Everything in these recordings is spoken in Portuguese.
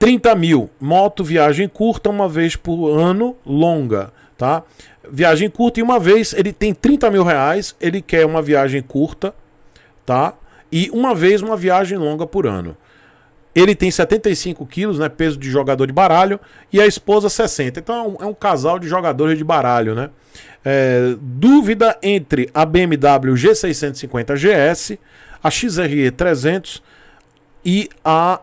30 mil, moto, viagem curta, uma vez por ano, longa, tá? Viagem curta e uma vez, ele tem 30 mil reais, ele quer uma viagem curta, tá? E uma vez uma viagem longa por ano. Ele tem 75 quilos, né? Peso de jogador de baralho, e a esposa 60. Então é um, é um casal de jogadores de baralho, né? É, dúvida entre a BMW G650 GS, a XRE 300 e a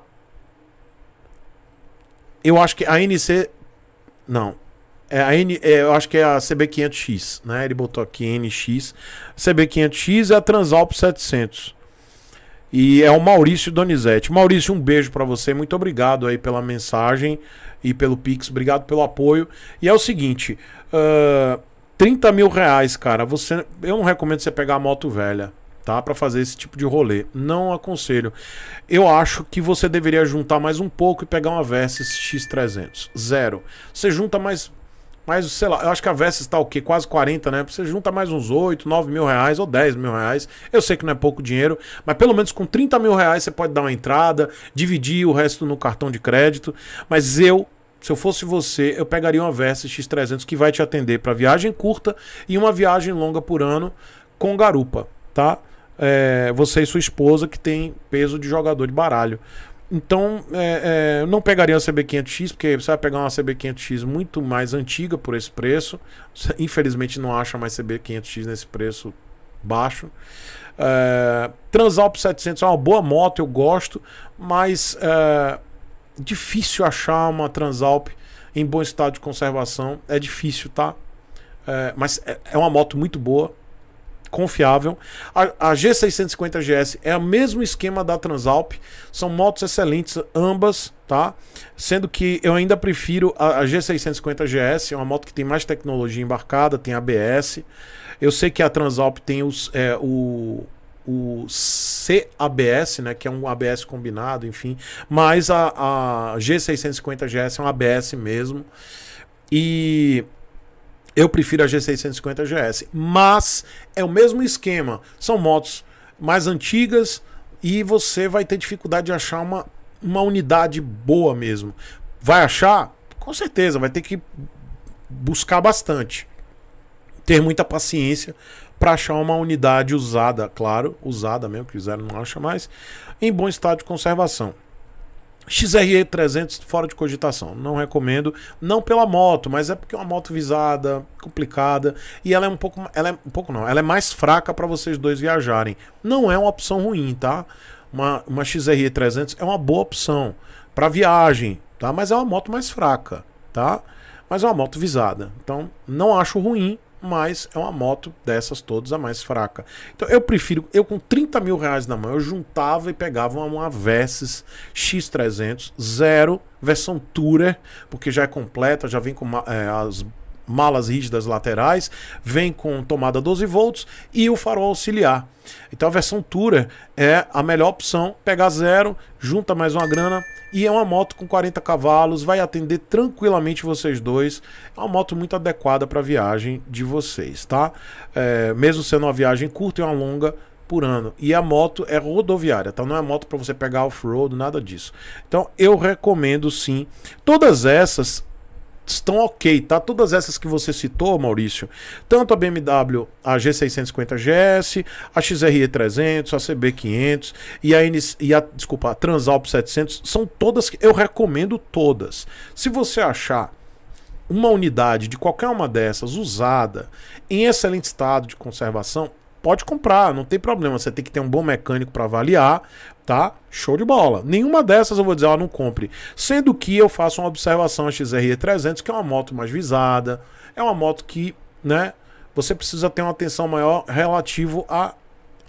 eu acho que a NC. Não. É a N, é, eu acho que é a CB500X, né? Ele botou aqui NX. CB500X é a Transalp 700. E é o Maurício Donizete. Maurício, um beijo para você. Muito obrigado aí pela mensagem e pelo Pix. Obrigado pelo apoio. E é o seguinte: uh, 30 mil reais, cara. Você, eu não recomendo você pegar a moto velha tá? Para fazer esse tipo de rolê. Não aconselho. Eu acho que você deveria juntar mais um pouco e pegar uma Versys X300. Zero. Você junta mais mas, sei lá, eu acho que a Versys está o quê? Quase 40, né? Você junta mais uns 8, 9 mil reais ou 10 mil reais. Eu sei que não é pouco dinheiro, mas pelo menos com 30 mil reais você pode dar uma entrada, dividir o resto no cartão de crédito. Mas eu, se eu fosse você, eu pegaria uma Versys X300 que vai te atender para viagem curta e uma viagem longa por ano com garupa, tá? é, você e sua esposa, que tem peso de jogador de baralho. Então, é, é, eu não pegaria uma CB500X, porque você vai pegar uma CB500X muito mais antiga por esse preço. Você, infelizmente, não acha mais CB500X nesse preço baixo. É, Transalp 700 é uma boa moto, eu gosto, mas é, difícil achar uma Transalp em bom estado de conservação. É difícil, tá? É, mas é, é uma moto muito boa, confiável. A, a G650 GS é o mesmo esquema da Transalp, são motos excelentes ambas, tá? Sendo que eu ainda prefiro a, a G650 GS, é uma moto que tem mais tecnologia embarcada, tem ABS. Eu sei que a Transalp tem os, é, o o CABS, né, que é um ABS combinado, enfim, mas a, a G650 GS é um ABS mesmo. E eu prefiro a G650 GS, mas é o mesmo esquema. São motos mais antigas e você vai ter dificuldade de achar uma, uma unidade boa mesmo. Vai achar? Com certeza, vai ter que buscar bastante. Ter muita paciência para achar uma unidade usada, claro, usada mesmo, que quiser não acha mais, em bom estado de conservação. XRE300 fora de cogitação, não recomendo, não pela moto, mas é porque é uma moto visada, complicada, e ela é um pouco, ela é um pouco não, ela é mais fraca para vocês dois viajarem. Não é uma opção ruim, tá? Uma, uma XRE300 é uma boa opção para viagem, tá? Mas é uma moto mais fraca, tá? Mas é uma moto visada. Então, não acho ruim, mas é uma moto dessas todas a mais fraca. Então eu prefiro, eu com 30 mil reais na mão, eu juntava e pegava uma, uma X300 zero, versão Tourer, porque já é completa, já vem com é, as malas rígidas laterais, vem com tomada 12 volts e o farol auxiliar. Então a versão Tura é a melhor opção, pega zero, junta mais uma grana e é uma moto com 40 cavalos, vai atender tranquilamente vocês dois. É uma moto muito adequada para a viagem de vocês, tá? É, mesmo sendo uma viagem curta e uma longa, por ano. E a moto é rodoviária, tá? Não é moto para você pegar off-road, nada disso. Então eu recomendo sim. Todas essas estão ok, tá? Todas essas que você citou, Maurício, tanto a BMW, a G650GS, a XRE300, a CB500 e a, N, e a desculpa, a Transalp 700, são todas que eu recomendo todas. Se você achar uma unidade de qualquer uma dessas usada em excelente estado de conservação, pode comprar, não tem problema. Você tem que ter um bom mecânico para avaliar, tá? Show de bola. Nenhuma dessas eu vou dizer, ó, não compre. Sendo que eu faço uma observação a XRE300, que é uma moto mais visada, é uma moto que, né, você precisa ter uma atenção maior relativo a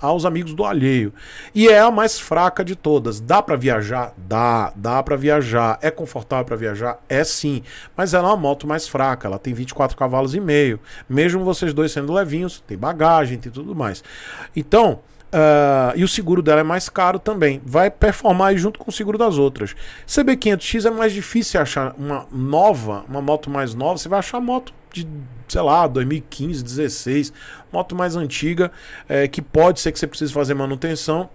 aos amigos do alheio. E é a mais fraca de todas. Dá para viajar? Dá, dá para viajar. É confortável para viajar? É sim, mas ela é uma moto mais fraca, ela tem 24 cavalos e meio. Mesmo vocês dois sendo levinhos, tem bagagem, tem tudo mais. Então, Uh, e o seguro dela é mais caro também. Vai performar junto com o seguro das outras. CB500X é mais difícil achar uma nova, uma moto mais nova. Você vai achar moto de, sei lá, 2015, 16, moto mais antiga, é, que pode ser que você precise fazer manutenção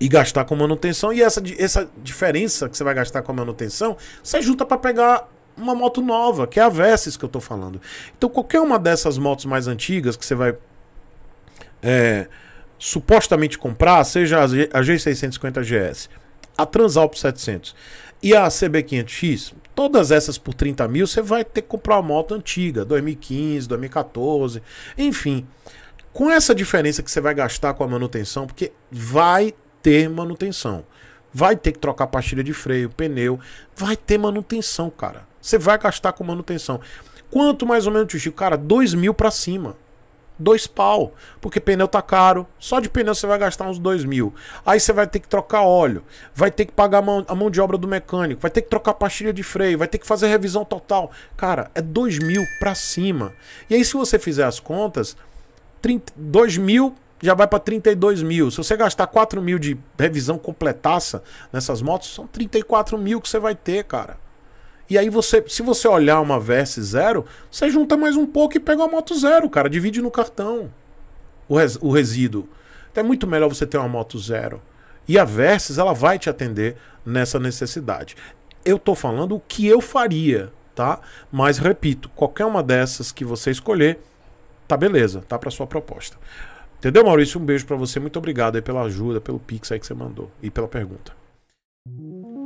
e gastar com manutenção. E essa, essa diferença que você vai gastar com a manutenção, você junta para pegar uma moto nova, que é a Versys que eu tô falando. Então qualquer uma dessas motos mais antigas que você vai. É, supostamente comprar seja a G650GS, a Transalp 700 e a CB500X, todas essas por 30 mil, você vai ter que comprar uma moto antiga, 2015, 2014, enfim. Com essa diferença que você vai gastar com a manutenção, porque vai ter manutenção. Vai ter que trocar pastilha de freio, pneu, vai ter manutenção, cara. Você vai gastar com manutenção. Quanto mais ou menos, Chico? Cara, 2 mil para cima dois pau, porque pneu tá caro. Só de pneu você vai gastar uns dois mil. Aí você vai ter que trocar óleo, vai ter que pagar a mão, a mão de obra do mecânico, vai ter que trocar pastilha de freio, vai ter que fazer revisão total. Cara, é dois mil pra cima. E aí se você fizer as contas, 30, dois mil já vai para 32 mil. Se você gastar 4 mil de revisão completaça nessas motos, são 34 mil que você vai ter, cara. E aí você, se você olhar uma Verse zero, você junta mais um pouco e pega uma moto zero, cara. Divide no cartão o, res, o resíduo. Então é muito melhor você ter uma moto zero. E a Versys, ela vai te atender nessa necessidade. Eu tô falando o que eu faria, tá? Mas repito, qualquer uma dessas que você escolher, tá beleza, tá para sua proposta. Entendeu, Maurício? Um beijo para você. Muito obrigado aí pela ajuda, pelo pix aí que você mandou e pela pergunta.